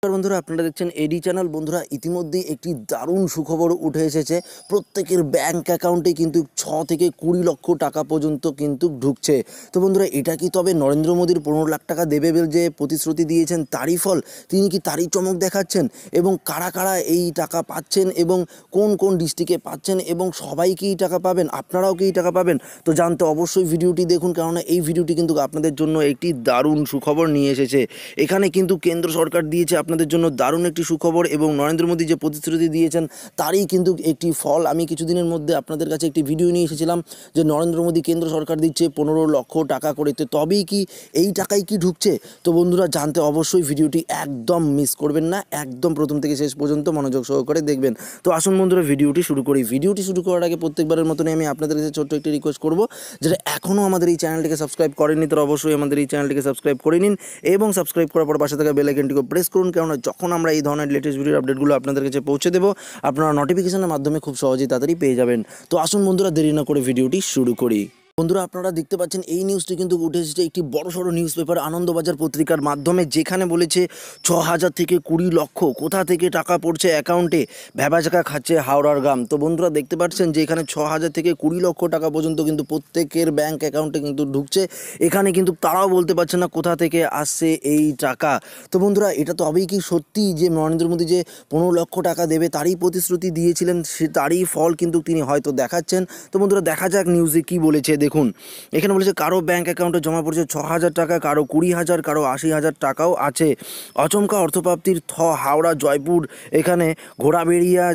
নমস্কার বন্ধুরা আপনারা দেখছেন এডি চ্যানেল বন্ধুরা ইতিমধ্যেই একটি দারুণ সুখবর উঠে এসেছে প্রত্যেকের ব্যাংক অ্যাকাউন্টে কিন্তু ছ থেকে কুড়ি লক্ষ টাকা পর্যন্ত কিন্তু ঢুকছে তো বন্ধুরা এটা কি তবে নরেন্দ্র মোদীর পনেরো লাখ টাকা দেবে যে প্রতিশ্রুতি দিয়েছেন তারই ফল তিনি কি তারই চমক দেখাচ্ছেন এবং কারা কারা এই টাকা পাচ্ছেন এবং কোন কোন ডিস্ট্রিক্টে পাচ্ছেন এবং সবাই কি টাকা পাবেন আপনারাও কি টাকা পাবেন তো জানতে অবশ্যই ভিডিওটি দেখুন কেননা এই ভিডিওটি কিন্তু আপনাদের জন্য একটি দারুণ সুখবর নিয়ে এসেছে এখানে কিন্তু কেন্দ্র সরকার দিয়েছে আপনাদের জন্য দারুণ একটি সুখবর এবং নরেন্দ্র মোদী যে প্রতিশ্রুতি দিয়েছেন তারই কিন্তু একটি ফল আমি কিছুদিনের মধ্যে আপনাদের কাছে একটি ভিডিও নিয়ে এসেছিলাম যে নরেন্দ্র মোদী কেন্দ্র সরকার দিচ্ছে পনেরো লক্ষ টাকা করে তো তবেই কি এই টাকাই কি ঢুকছে তো বন্ধুরা জানতে অবশ্যই ভিডিওটি একদম মিস করবেন না একদম প্রথম থেকে শেষ পর্যন্ত মনোযোগ সহকারে দেখবেন তো আসুন বন্ধুরা ভিডিওটি শুরু করি ভিডিওটি শুরু করার আগে প্রত্যেকবারের মতনই আমি আপনাদের কাছে ছোট্ট একটি রিকোয়েস্ট করব যেটা এখনও আমাদের এই চ্যানেলটিকে সাবস্ক্রাইব করেনি তারা অবশ্যই আমাদের এই চ্যানেলটিকে সাবস্ক্রাইব করে নিন এবং সাবস্ক্রাইব করার পর পাশে থাকা বেলাইকেনটিকে প্রেস করুন কারণে যখন আমরা এই ধরনের লেটেস্ট ভিডিওর আপডেটগুলো আপনাদের কাছে পৌঁছে দেবো আপনারা নোটিফিকেশনের মাধ্যমে খুব সহজেই তাড়াতাড়ি পেয়ে যাবেন তো আসুন বন্ধুরা দেরি না করে ভিডিওটি শুরু করি বন্ধুরা আপনারা দেখতে পাচ্ছেন এই নিউজটি কিন্তু উঠে এসেছে একটি বড় সড়ো নিউজ পেপার আনন্দবাজার পত্রিকার মাধ্যমে যেখানে বলেছে ছ হাজার থেকে কুড়ি লক্ষ কোথা থেকে টাকা পড়ছে অ্যাকাউন্টে ভ্যাবাজাকা খাচ্ছে হাওড়ার গ্রাম তো বন্ধুরা দেখতে পাচ্ছেন যে এখানে ছ হাজার থেকে কুড়ি লক্ষ টাকা পর্যন্ত কিন্তু প্রত্যেকের ব্যাংক অ্যাকাউন্টে কিন্তু ঢুকছে এখানে কিন্তু তারাও বলতে পারছে না কোথা থেকে আসছে এই টাকা তো বন্ধুরা এটা তো তবেই কি সত্যি যে নরেন্দ্র মোদী যে পনেরো লক্ষ টাকা দেবে তারই প্রতিশ্রুতি দিয়েছিলেন সে তারই ফল কিন্তু তিনি হয়তো দেখাচ্ছেন তো বন্ধুরা দেখা যাক নিউজে কি বলেছে দেখুন এখানে বলেছে কারো ব্যাঙ্ক অ্যাকাউন্টে জমা পড়ছে ছ হাজার টাকা কারো কুড়ি হাজার কারো আশি হাজার টাকাও আছে অচমকা অর্থপ্রাপ্তির থ হাওড়া জয়পুর এখানে ঘোড়াবেড়িয়া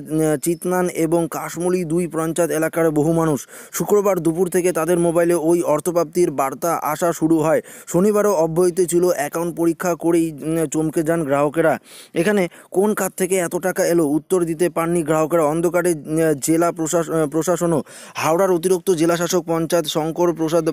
চিতনান এবং কাশমুলি দুই পঞ্চায়েত এলাকার বহু মানুষ শুক্রবার দুপুর থেকে তাদের মোবাইলে ওই অর্থপ্রাপ্তির বার্তা আসা শুরু হয় শনিবারও অব্যাহত ছিল অ্যাকাউন্ট পরীক্ষা করেই চমকে যান গ্রাহকেরা এখানে কোন কাজ থেকে এত টাকা এলো উত্তর দিতে পারনি গ্রাহকেরা অন্ধকারে জেলা প্রশাসনও হাওড়ার অতিরিক্ত জেলা শাসক পঞ্চায়েত শঙ্কর প্রসাদ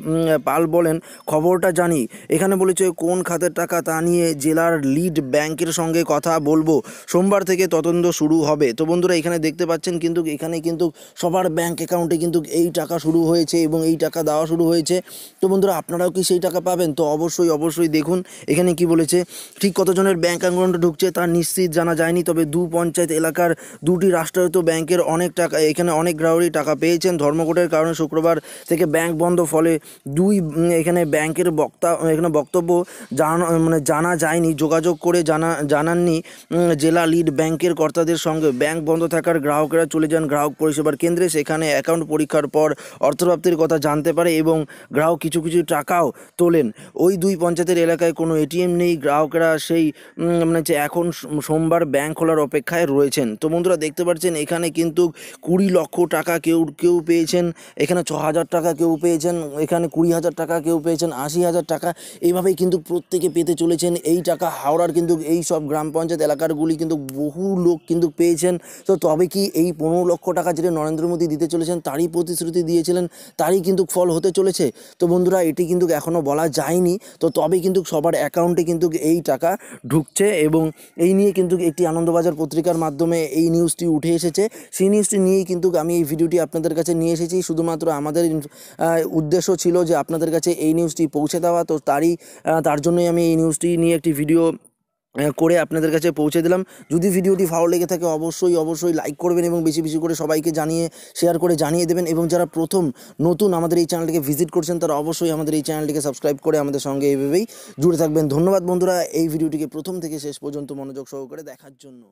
পাল বলেন খবরটা জানি এখানে বলেছে কোন খাতের টাকা তা নিয়ে জেলার লিড ব্যাংকের সঙ্গে কথা বলবো সোমবার থেকে তদন্ত শুরু হবে তো বন্ধুরা এখানে দেখতে পাচ্ছেন কিন্তু এখানে কিন্তু সবার ব্যাংক অ্যাকাউন্টে কিন্তু এই টাকা শুরু হয়েছে এবং এই টাকা দেওয়া শুরু হয়েছে তো বন্ধুরা আপনারাও কি সেই টাকা পাবেন তো অবশ্যই অবশ্যই দেখুন এখানে কি বলেছে ঠিক কতজনের ব্যাংক অ্যাকাউন্টে ঢুকছে তা নিশ্চিত জানা যায়নি তবে দু পঞ্চায়েত এলাকার দুটি রাষ্ট্রায়ত্ত ব্যাংকের অনেক টাকা এখানে অনেক গ্রাহকই টাকা পেয়েছেন ধর্মঘটের কারণে শুক্রবার থেকে ব্যাংক বন্ধ ফলে দুই এখানে ব্যাংকের বক্তা এখানে বক্তব্য জানা মানে জানা যায়নি যোগাযোগ করে জানা জানাননি জেলা লিড ব্যাংকের কর্তাদের সঙ্গে ব্যাংক বন্ধ থাকার গ্রাহকেরা চলে যান গ্রাহক পরিষেবার কেন্দ্রে সেখানে অ্যাকাউন্ট পরীক্ষার পর অর্থপ্রাপ্তির কথা জানতে পারে এবং গ্রাহক কিছু কিছু টাকাও তোলেন ওই দুই পঞ্চায়েতের এলাকায় কোনো এটিএম নেই গ্রাহকেরা সেই মানে হচ্ছে এখন সোমবার ব্যাংক খোলার অপেক্ষায় রয়েছেন তো বন্ধুরা দেখতে পাচ্ছেন এখানে কিন্তু কুড়ি লক্ষ টাকা কেউ কেউ পেয়েছেন এখানে ছ হাজার টাকা কেউ পেয়েছেন এখানে কুড়ি হাজার টাকা কেউ পেয়েছেন আশি হাজার টাকা এইভাবেই কিন্তু প্রত্যেকে পেতে চলেছেন এই টাকা হাওড়ার কিন্তু এই সব গ্রাম পঞ্চায়েত এলাকারগুলি কিন্তু বহু লোক কিন্তু পেয়েছেন তো তবে কি এই পনেরো লক্ষ টাকা যেটা নরেন্দ্র মোদী দিতে চলেছেন তারই প্রতিশ্রুতি দিয়েছিলেন তারই কিন্তু ফল হতে চলেছে তো বন্ধুরা এটি কিন্তু এখনও বলা যায়নি তো তবে কিন্তু সবার অ্যাকাউন্টে কিন্তু এই টাকা ঢুকছে এবং এই নিয়ে কিন্তু একটি আনন্দবাজার পত্রিকার মাধ্যমে এই নিউজটি উঠে এসেছে সেই নিউজটি নিয়েই কিন্তু আমি এই ভিডিওটি আপনাদের কাছে নিয়ে এসেছি শুধুমাত্র আমাদের উদ্দেশ্য ছিল যে আপনাদের কাছে এই নিউজটি পৌঁছে দেওয়া তো তারই তার জন্যই আমি এই নিউজটি নিয়ে একটি ভিডিও করে আপনাদের কাছে পৌঁছে দিলাম যদি ভিডিওটি ভালো লেগে থাকে অবশ্যই অবশ্যই লাইক করবেন এবং বেশি বেশি করে সবাইকে জানিয়ে শেয়ার করে জানিয়ে দেবেন এবং যারা প্রথম নতুন আমাদের এই চ্যানেলটিকে ভিজিট করছেন তারা অবশ্যই আমাদের এই চ্যানেলটিকে সাবস্ক্রাইব করে আমাদের সঙ্গে এইভাবেই জুড়ে থাকবেন ধন্যবাদ বন্ধুরা এই ভিডিওটিকে প্রথম থেকে শেষ পর্যন্ত মনোযোগ সহকারে দেখার জন্য